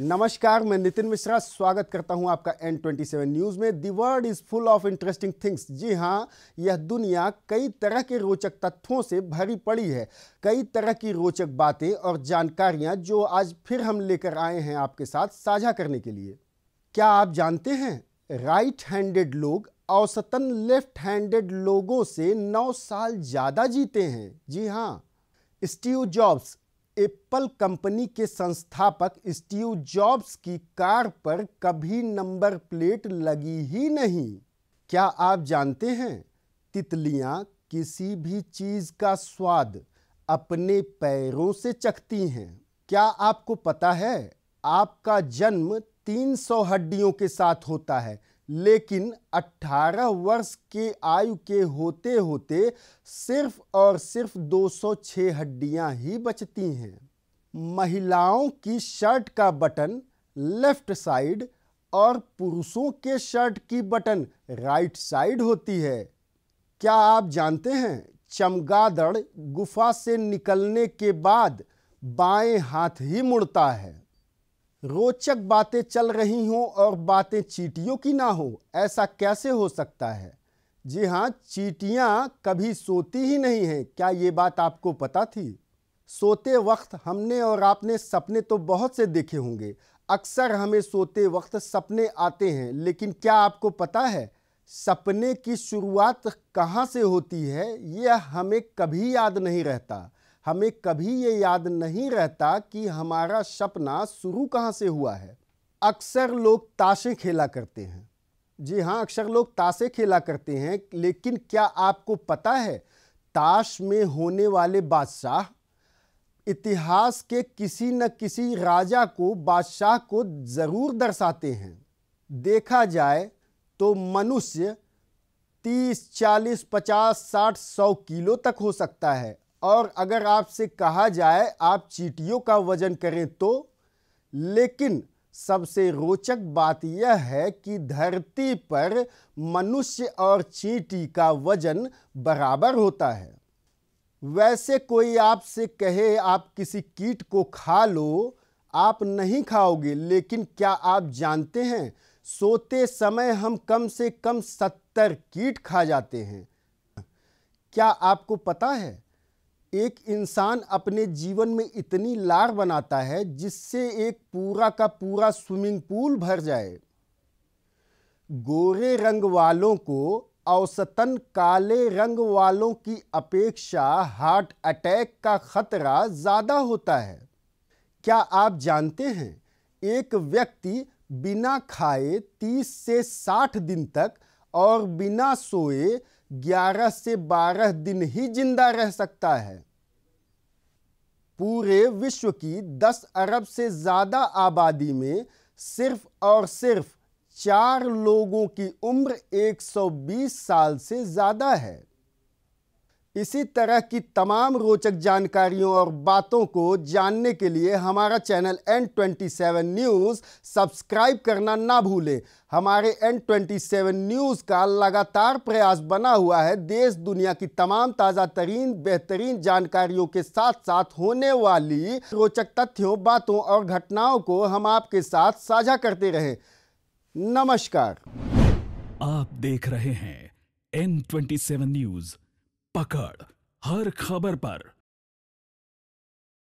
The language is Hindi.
नमस्कार मैं नितिन मिश्रा स्वागत करता हूं आपका एन ट्वेंटी सेवन न्यूज़ में the world is full of interesting things जी हां यह दुनिया कई तरह के रोचक तथ्यों से भरी पड़ी है कई तरह की रोचक बातें और जानकारियां जो आज फिर हम लेकर आए हैं आपके साथ साझा करने के लिए क्या आप जानते हैं राइट हैंडेड लोग औसतन लेफ्ट हैंडेड लोगों से नौ साल ज़्यादा जीते हैं जी हाँ स्टीव जॉब्स एप्पल कंपनी के संस्थापक स्टीव जॉब्स की कार पर कभी नंबर प्लेट लगी ही नहीं क्या आप जानते हैं तितलियां किसी भी चीज़ का स्वाद अपने पैरों से चखती हैं क्या आपको पता है आपका जन्म 300 हड्डियों के साथ होता है लेकिन 18 वर्ष के आयु के होते होते सिर्फ और सिर्फ 206 हड्डियां ही बचती हैं महिलाओं की शर्ट का बटन लेफ्ट साइड और पुरुषों के शर्ट की बटन राइट साइड होती है क्या आप जानते हैं चमगादड़ गुफा से निकलने के बाद बाएं हाथ ही मुड़ता है रोचक बातें चल रही हों और बातें चीटियों की ना हो ऐसा कैसे हो सकता है जी हाँ चीटियाँ कभी सोती ही नहीं हैं क्या ये बात आपको पता थी सोते वक्त हमने और आपने सपने तो बहुत से देखे होंगे अक्सर हमें सोते वक्त सपने आते हैं लेकिन क्या आपको पता है सपने की शुरुआत कहाँ से होती है यह हमें कभी याद नहीं रहता हमें कभी ये याद नहीं रहता कि हमारा सपना शुरू कहाँ से हुआ है अक्सर लोग ताशे खेला करते हैं जी हाँ अक्सर लोग ताशे खेला करते हैं लेकिन क्या आपको पता है ताश में होने वाले बादशाह इतिहास के किसी न किसी राजा को बादशाह को ज़रूर दर्शाते हैं देखा जाए तो मनुष्य तीस चालीस पचास साठ सौ किलो तक हो सकता है और अगर आपसे कहा जाए आप चीटियों का वजन करें तो लेकिन सबसे रोचक बात यह है कि धरती पर मनुष्य और चींटी का वजन बराबर होता है वैसे कोई आपसे कहे आप किसी कीट को खा लो आप नहीं खाओगे लेकिन क्या आप जानते हैं सोते समय हम कम से कम सत्तर कीट खा जाते हैं क्या आपको पता है एक इंसान अपने जीवन में इतनी लार बनाता है जिससे एक पूरा का पूरा स्विमिंग पूल भर जाए गोरे रंग वालों को औसतन काले रंग वालों की अपेक्षा हार्ट अटैक का खतरा ज़्यादा होता है क्या आप जानते हैं एक व्यक्ति बिना खाए 30 से 60 दिन तक और बिना सोए 11 से 12 दिन ही जिंदा रह सकता है पूरे विश्व की 10 अरब से ज़्यादा आबादी में सिर्फ और सिर्फ चार लोगों की उम्र 120 साल से ज़्यादा है इसी तरह की तमाम रोचक जानकारियों और बातों को जानने के लिए हमारा channel N twenty seven news subscribe करना ना भूलें हमारे एन ट्वेंटी सेवन न्यूज़ का लगातार प्रयास बना हुआ है देश दुनिया की तमाम ताज़ा तरीन बेहतरीन जानकारियों के साथ साथ होने वाली रोचक तथ्यों बातों और घटनाओं को हम आपके साथ साझा करते रहे नमस्कार आप देख रहे हैं एन ट्वेंटी सेवन न्यूज़ पकड़ हर खबर पर